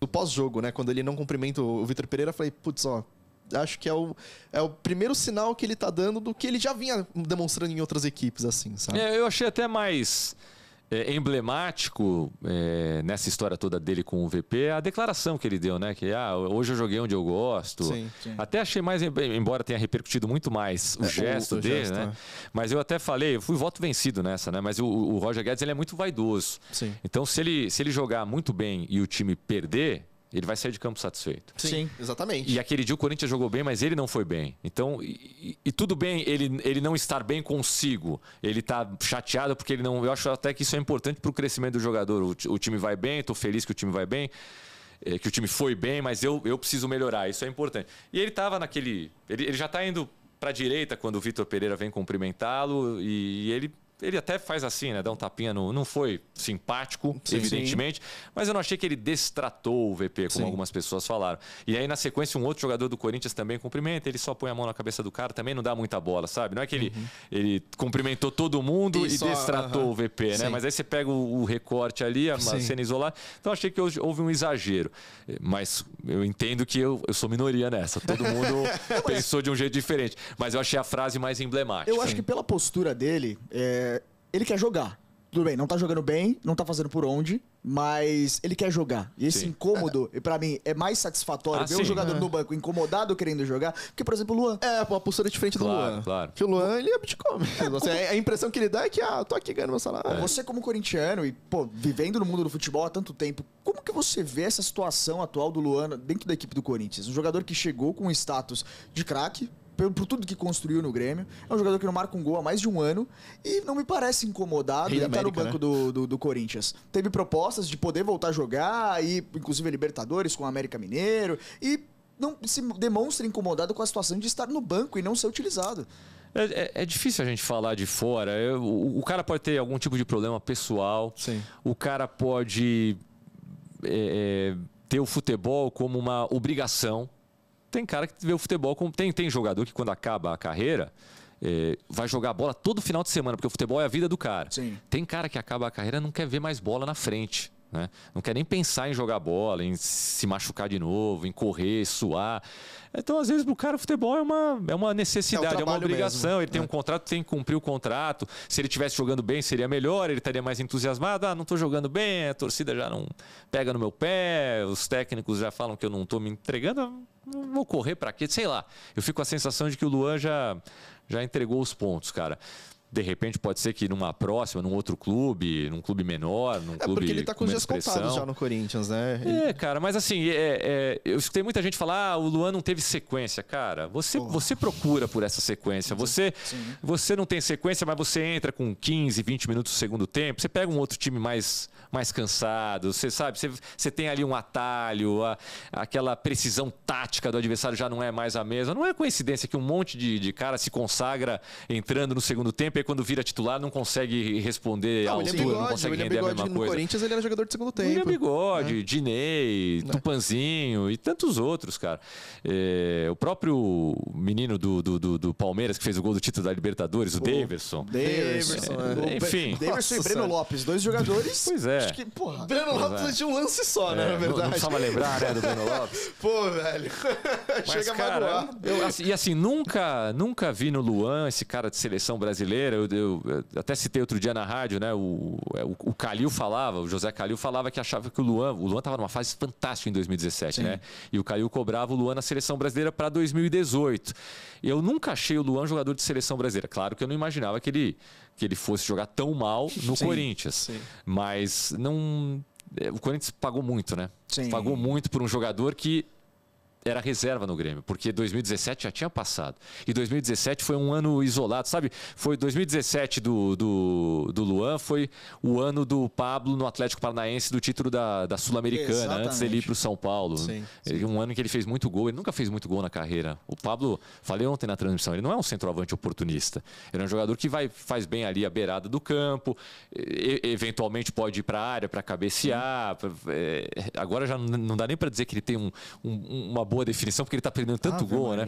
No pós-jogo, né? Quando ele não cumprimenta o Vitor Pereira, eu falei, putz, ó, acho que é o, é o primeiro sinal que ele tá dando do que ele já vinha demonstrando em outras equipes, assim, sabe? É, eu achei até mais é, é, emblemático é, nessa história toda dele com o VP é a declaração que ele deu, né? Que ah, hoje eu joguei onde eu gosto. Sim, sim. Até achei mais, embora tenha repercutido muito mais o é, gesto o dele, gesto, né? É. Mas eu até falei, eu fui voto vencido nessa, né? Mas o, o Roger Guedes ele é muito vaidoso. Sim. Então, se ele, se ele jogar muito bem e o time perder, ele vai sair de campo satisfeito. Sim, Sim, exatamente. E aquele dia o Corinthians jogou bem, mas ele não foi bem. Então, e, e tudo bem ele, ele não estar bem consigo. Ele está chateado porque ele não. Eu acho até que isso é importante para o crescimento do jogador. O, o time vai bem, estou feliz que o time vai bem, é, que o time foi bem, mas eu, eu preciso melhorar. Isso é importante. E ele estava naquele. Ele, ele já está indo para a direita quando o Vitor Pereira vem cumprimentá-lo e, e ele ele até faz assim, né? Dá um tapinha no. Não foi simpático, sim, evidentemente, sim. mas eu não achei que ele destratou o VP, como sim. algumas pessoas falaram. E aí, na sequência, um outro jogador do Corinthians também cumprimenta, ele só põe a mão na cabeça do cara, também não dá muita bola, sabe? Não é que ele, uhum. ele cumprimentou todo mundo e, e só, destratou o VP, né? Mas aí você pega o, o recorte ali, a cena isolada. Então achei que houve um exagero. Mas eu entendo que eu, eu sou minoria nessa. Todo mundo pensou de um jeito diferente. Mas eu achei a frase mais emblemática. Eu acho que pela postura dele. É ele quer jogar. Tudo bem, não tá jogando bem, não tá fazendo por onde, mas ele quer jogar. E esse sim. incômodo, é. para mim, é mais satisfatório ah, ver sim, um jogador é. no banco incomodado querendo jogar, porque, por exemplo, o Luan. É, a postura é diferente claro, do Luan. Claro. Porque o Luan, ele abdicou. É, é assim, a impressão que ele dá é que, ah, tô aqui ganhando meu salário. É. Você, como corintiano e, pô, vivendo no mundo do futebol há tanto tempo, como que você vê essa situação atual do Luan dentro da equipe do Corinthians? Um jogador que chegou com o status de craque, por, por, tudo que construiu no Grêmio. É um jogador que não marca um gol há mais de um ano e não me parece incomodado ele tá no banco né? do, do, do, Corinthians. Teve propostas de poder voltar a jogar, e, inclusive Libertadores com o América Mineiro, e não se demonstra incomodado com a situação de estar no banco e não ser utilizado. É, é, é, difícil a gente falar de fora. Eu, o, o, cara pode ter algum tipo de problema pessoal. Sim. O cara pode é, é ter o futebol como uma obrigação tem cara que vê o futebol como. Tem, tem jogador que quando acaba a carreira. É, vai jogar bola todo final de semana, porque o futebol é a vida do cara. Sim. Tem cara que acaba a carreira não quer ver mais bola na frente. Né? Não quer nem pensar em jogar bola, em se machucar de novo, em correr, suar. Então, às vezes, para o cara, o futebol é uma, é uma necessidade, é, é uma obrigação. Mesmo, ele né? tem é. um contrato, tem que cumprir o contrato. Se ele estivesse jogando bem, seria melhor, ele estaria mais entusiasmado. Ah, não estou jogando bem, a torcida já não pega no meu pé, os técnicos já falam que eu não estou me entregando vou correr para quê? Sei lá. Eu fico com a sensação de que o Luan já, já entregou os pontos, cara de repente pode ser que numa próxima, num outro clube, num clube menor, num é, clube. Porque ele tá com, com os já no Corinthians, né? Ele... É, cara, mas assim, é, é, eu escutei muita gente falar: ah, o Luan não teve sequência. Cara, você, oh. você procura por essa sequência. Você, você não tem sequência, mas você entra com 15, 20 minutos do segundo tempo, você pega um outro time mais, mais cansado, você sabe, você, você tem ali um atalho, a, aquela precisão tática do adversário já não é mais a mesma. Não é coincidência que um monte de, de cara se consagra entrando no segundo tempo quando vira titular, não consegue responder não, à altura, Bigode, não consegue render Bigode, a mesma no coisa. No Corinthians ele era jogador de segundo tempo. William Bigode, né? Dinei, é. Tupanzinho e tantos outros, cara. É, o próprio menino do, do, do, do, Palmeiras que fez o gol do título da Libertadores, o, Daverson. Daverson, é, é. Enfim. Daverson e Breno Lopes, dois jogadores. pois é. Acho que, porra, Breno Lopes de é. um lance só, né, na verdade. Não precisava lembrar, né, do Breno Lopes. Pô, velho. Mas, Chega cara, a magoar. Eu, assim, e assim, nunca, nunca vi no Luan esse cara de seleção brasileira eu, eu, eu, até citei outro dia na rádio, né? O, é, o, o Calil falava, o José Calil falava que achava que o Luan, o Luan estava numa fase fantástica em 2017, Sim. né? E o Calil cobrava o Luan na seleção brasileira para 2018. Eu nunca achei o Luan jogador de seleção brasileira. Claro que eu não imaginava que ele, que ele fosse jogar tão mal no Sim. Corinthians. Sim. Mas não. É, o Corinthians pagou muito, né? Pagou muito por um jogador que era reserva no Grêmio, porque 2017 já tinha passado. E 2017 foi um ano isolado, sabe? Foi 2017 do, do, do Luan, foi o ano do Pablo no Atlético Paranaense do título da, da Sul-Americana, antes dele ir para o São Paulo. Sim, sim. Um ano em que ele fez muito gol, ele nunca fez muito gol na carreira. O Pablo, falei ontem na transmissão, ele não é um centroavante oportunista. Ele é um jogador que vai, faz bem ali a beirada do campo, e, eventualmente pode ir para a área para cabecear. Pra, é, agora já não dá nem para dizer que ele tem um, um, uma boa definição, porque ele tá perdendo tanto ah, gol, né?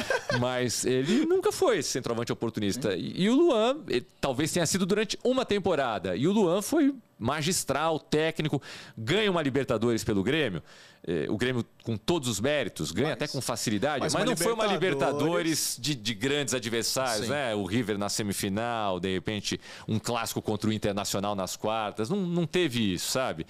Mas ele nunca foi esse centroavante oportunista. E, e o Luan, ele, talvez tenha sido durante uma temporada. E o Luan foi magistral, técnico, ganha uma Libertadores pelo Grêmio. Eh, o Grêmio com todos os méritos, ganha mas, até com facilidade, mas, mas não foi uma Libertadores de, de grandes adversários, Sim. né? O River na semifinal, de repente um clássico contra o Internacional nas quartas. Não, não teve isso, sabe?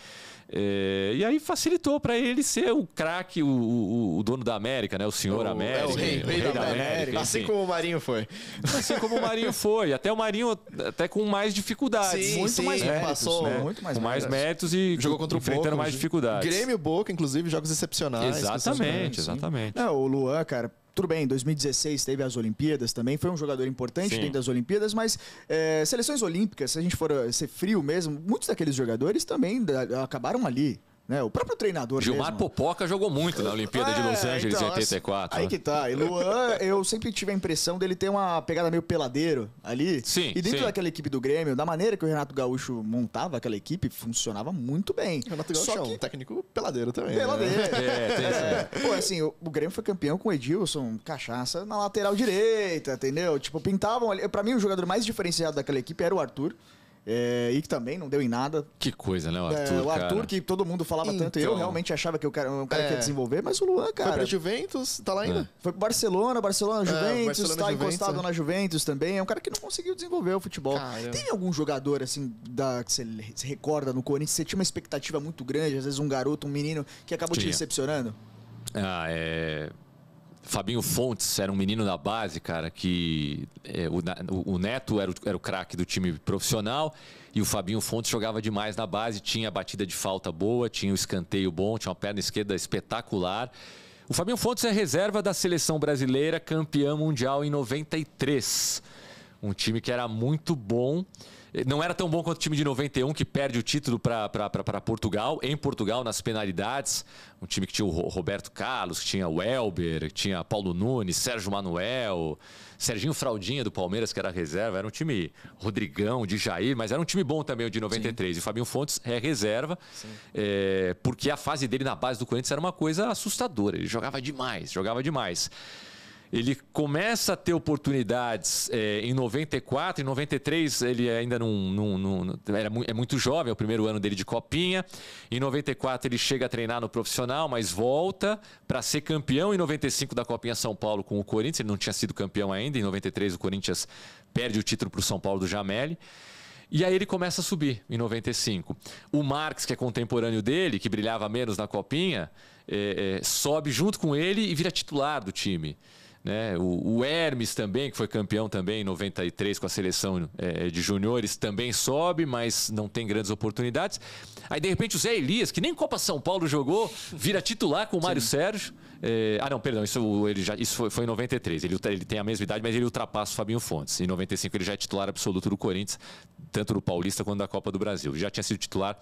É, e aí facilitou para ele ser o craque, o, o, o, dono da América, né? O senhor o, América. É, o rei, o rei, rei da, da, América. América assim como o Marinho foi. Assim como o Marinho foi. Até o Marinho, até com mais dificuldades. Sim, muito sim, mais é, méritos, passou né? muito mais, com mais méritos. e jogou contra o enfrentando Boca, mais dificuldades. Grêmio Boca, inclusive, jogos excepcionais. Exatamente, exatamente. o Luan, cara, tudo bem, 2016 teve as Olimpíadas também, foi um jogador importante Sim. dentro das Olimpíadas, mas é, seleções olímpicas, se a gente for é, ser frio mesmo, muitos daqueles jogadores também acabaram ali. Né? O próprio treinador. Gilmar mesmo. Popoca jogou muito na Olimpíada é, de Los Angeles então, em assim, 84. Aí que tá. E Luan, eu sempre tive a impressão dele ter uma pegada meio peladeiro ali. Sim. E dentro sim. daquela equipe do Grêmio, da maneira que o Renato Gaúcho montava aquela equipe, funcionava muito bem. Renato Gaúcho Só é um que... técnico peladeiro também. Né? Peladeiro. Né? É, tem é. Pô, assim, o, o Grêmio foi campeão com o Edilson, cachaça na lateral direita, entendeu? Tipo, pintavam ali. Pra mim, o jogador mais diferenciado daquela equipe era o Arthur. É, e que também não deu em nada. Que coisa, né, o é, Arthur? É, o Arthur, cara. que todo mundo falava então, tanto, eu realmente achava que o cara, um cara é. que ia é. desenvolver, mas o Luan, cara. Foi pra Juventus, tá lá ainda? É. Foi pro Barcelona, Barcelona, Juventus, Barcelona, tá Juventus, encostado na Juventus também. É um cara que não conseguiu desenvolver o futebol. Cara. Tem algum jogador, assim, da, que você se recorda no Corinthians, você tinha uma expectativa muito grande, às vezes um garoto, um menino, que acabou tinha. te decepcionando? Ah, é. Fabinho Fontes era um menino da base, cara, que é, o, o, Neto era o, era o craque do time profissional e o Fabinho Fontes jogava demais na base, tinha batida de falta boa, tinha o um escanteio bom, tinha uma perna esquerda espetacular. O Fabinho Fontes é reserva da seleção brasileira, campeã mundial em 93. Um time que era muito bom não era tão bom quanto o time de 91 que perde o título para Portugal, em Portugal, nas penalidades. Um time que tinha o Roberto Carlos, que tinha o Elber, que tinha Paulo Nunes, Sérgio Manuel, Serginho Fraldinha do Palmeiras, que era reserva. Era um time Rodrigão, de Jair, mas era um time bom também, o de 93. Sim. E o Fabinho Fontes é reserva, é, porque a fase dele na base do Corinthians era uma coisa assustadora. Ele jogava demais, jogava demais ele começa a ter oportunidades é, em 94, em 93 ele ainda não, não, não, era é muito jovem, é o primeiro ano dele de copinha. Em 94 ele chega a treinar no profissional, mas volta para ser campeão em 95 da copinha São Paulo com o Corinthians. Ele não tinha sido campeão ainda. Em 93 o Corinthians perde o título para o São Paulo do Jamel. E aí ele começa a subir em 95. O Marx, que é contemporâneo dele, que brilhava menos na copinha, é, sobe junto com ele e vira titular do time. Né? O, o, Hermes também, que foi campeão também em 93 com a seleção é, é, de juniores, também sobe, mas não tem grandes oportunidades. Aí, de repente, o Zé Elias, que nem Copa São Paulo jogou, vira titular com o Mário Sim. Sérgio. É, ah, não, perdão, isso, ele já, isso foi, foi em 93. Ele, ele, tem a mesma idade, mas ele ultrapassa o Fabinho Fontes. Em 95 ele já é titular absoluto do Corinthians, tanto do Paulista quanto da Copa do Brasil. Já tinha sido titular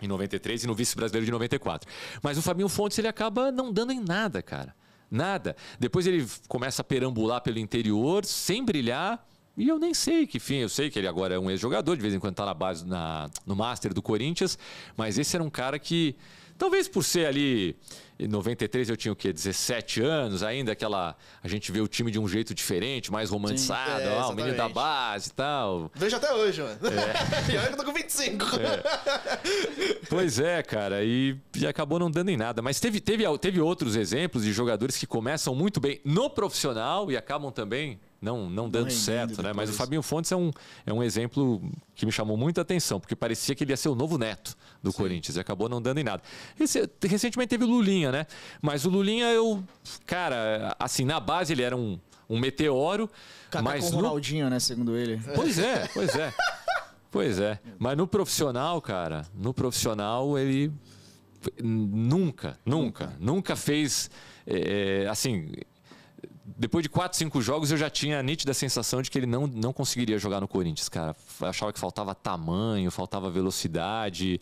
em 93 e no vice-brasileiro de 94. Mas o Fabinho Fontes ele acaba não dando em nada, cara. Nada. Depois ele começa a perambular pelo interior, sem brilhar. E eu nem sei que fim, eu sei que ele agora é um ex-jogador, de vez em quando está na base, na, no Master do Corinthians, mas esse era um cara que, talvez por ser ali, em 93 eu tinha o quê? 17 anos, ainda aquela. A gente vê o time de um jeito diferente, mais romantizado, Sim, é, o menino da base e tal. Vejo até hoje, mano. É. e olha que eu tô com 25. Pois é, cara, e, e acabou não dando em nada. Mas teve, teve, teve outros exemplos de jogadores que começam muito bem no profissional e acabam também não, não dando não certo, né? Mas o Fabinho Fontes é um, é um exemplo que me chamou muita atenção, porque parecia que ele ia ser o novo neto do Sim. Corinthians e acabou não dando em nada. Esse, recentemente teve o Lulinha, né? Mas o Lulinha, eu, cara, assim, na base ele era um, um meteoro. Cacá mas com o Ronaldinho, no... né? Segundo ele. Pois é, pois é. Pois é. Mas no profissional, cara, no profissional ele nunca, nunca, nunca fez é, é, assim. Depois de quatro, cinco jogos, eu já tinha a nítida sensação de que ele não, não conseguiria jogar no Corinthians, cara. Eu achava que faltava tamanho, faltava velocidade.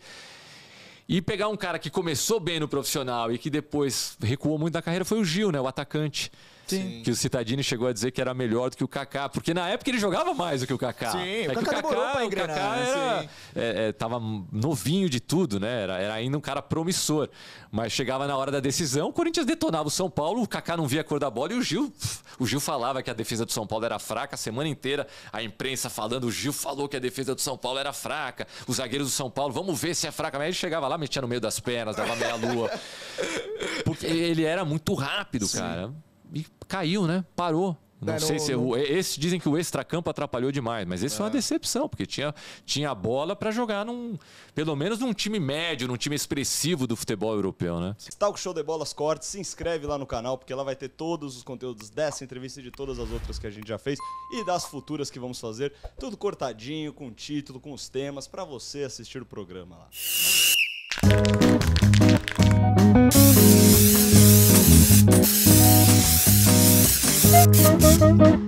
E pegar um cara que começou bem no profissional e que depois recuou muito da carreira foi o Gil, né? O atacante. Sim. Que o Citadini chegou a dizer que era melhor do que o Kaká, porque na época ele jogava mais do que o Kaká. Sim, é o, Kaká o Kaká demorou pra engrenar. O Kaká né? era, é, é, tava novinho de tudo, né? Era, era ainda um cara promissor. Mas chegava na hora da decisão, o Corinthians detonava o São Paulo, o Kaká não via a cor da bola e o Gil, o Gil falava que a defesa do São Paulo era fraca a semana inteira, a imprensa falando, o Gil falou que a defesa do São Paulo era fraca, os zagueiros do São Paulo, vamos ver se é fraca. Mas ele chegava lá, metia no meio das pernas, dava meia lua. Porque ele era muito rápido, Sim. cara e caiu, né? Parou. Não, sei se não... Né? esse dizem que o extracampo atrapalhou demais, mas esse é, uma decepção, porque tinha, tinha a bola para jogar num, pelo menos num time médio, num time expressivo do futebol europeu, né? o Show de Bolas Cortes, se inscreve lá no canal, porque lá vai ter todos os conteúdos dessa entrevista e de todas as outras que a gente já fez e das futuras que vamos fazer, tudo cortadinho, com título, com os temas para você assistir o programa lá. Música Thank you.